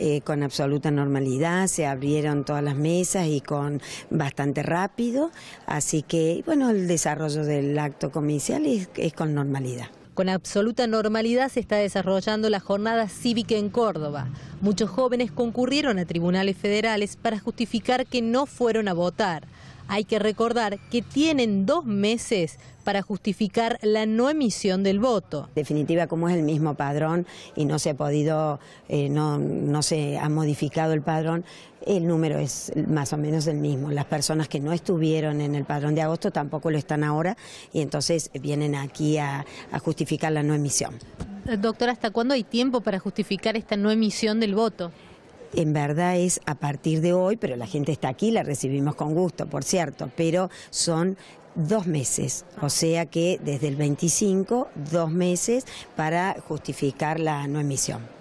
Eh, con absoluta normalidad, se abrieron todas las mesas y con bastante rápido, así que bueno, el desarrollo del acto comercial es con normalidad. Con absoluta normalidad se está desarrollando la jornada cívica en Córdoba. Muchos jóvenes concurrieron a tribunales federales para justificar que no fueron a votar. Hay que recordar que tienen dos meses para justificar la no emisión del voto. Definitiva, como es el mismo padrón y no se ha podido, eh, no, se ha modificado el padrón, el número es más o menos el mismo. Las personas que no estuvieron en el padrón de agosto tampoco lo están ahora y entonces vienen aquí a, a justificar la no emisión. Doctora, ¿hasta cuándo hay tiempo para justificar esta no emisión del voto? en verdad es a partir de hoy, pero la gente está aquí, la recibimos con gusto, por cierto, pero son dos meses, o sea que desde el 25, dos meses para justificar la no emisión.